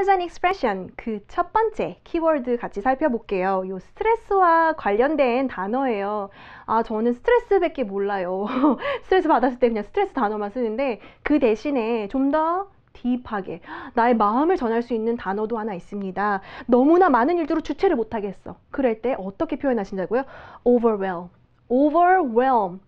words and expression 그 첫 번째 키워드 같이 살펴볼게요. 요 스트레스와 관련된 단어예요. 아 저는 스트레스밖에 몰라요. 스트레스 받았을 때 그냥 스트레스 단어만 쓰는데 그 대신에 좀 더 딥하게 나의 마음을 전할 수 있는 단어도 하나 있습니다. 너무나 많은 일들로 주체를 못하겠어. 그럴 때 어떻게 표현하신다고요? overwhelm, overwhelm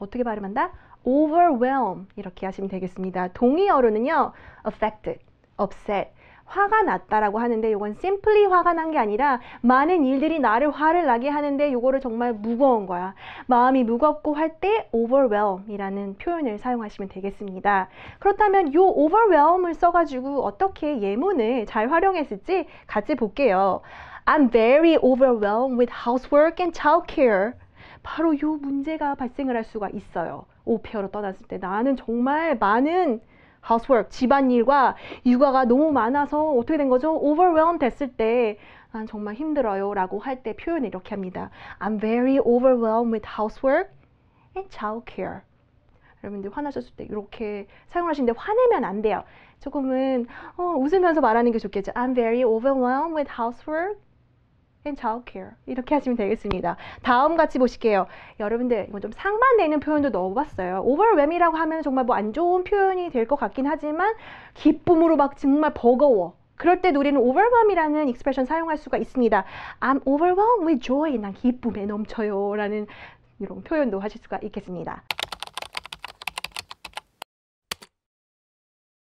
어떻게 발음한다? overwhelm 이렇게 하시면 되겠습니다. 동의어로는요, affected, upset, 화가 났다라고 하는데 이건 simply 화가 난 게 아니라 많은 일들이 나를 화를 나게 하는데 이거를 정말 무거운 거야. 마음이 무겁고 할 때 overwhelm이라는 표현을 사용하시면 되겠습니다. 그렇다면 이 overwhelm을 써가지고 어떻게 예문을 잘 활용했을지 같이 볼게요. I'm very overwhelmed with housework and childcare. 바로 이 문제가 발생을 할 수가 있어요. 오페어로 떠났을 때 나는 정말 많은 housework, 집안일과 육아가 너무 많아서 어떻게 된 거죠? overwhelmed 됐을 때난 정말 힘들어요 라고 할 때 표현을 이렇게 합니다. I'm very overwhelmed with housework and child care. 여러분들 화나셨을 때 이렇게 사용하시는데 화내면 안 돼요. 조금은 어, 웃으면서 말하는 게 좋겠죠. I'm very overwhelmed with housework and child care 이렇게 하시면 되겠습니다. 다음 같이 보실게요. 여러분들 이건 좀 상반되는 표현도 넣어봤어요. overwhelm이라고 하면 정말 뭐 안 좋은 표현이 될 것 같긴 하지만 기쁨으로 막 정말 버거워. 그럴 때 우리는 overwhelm이라는 expression 사용할 수가 있습니다. I'm overwhelmed with joy. 난 기쁨에 넘쳐요. 라는 이런 표현도 하실 수가 있겠습니다.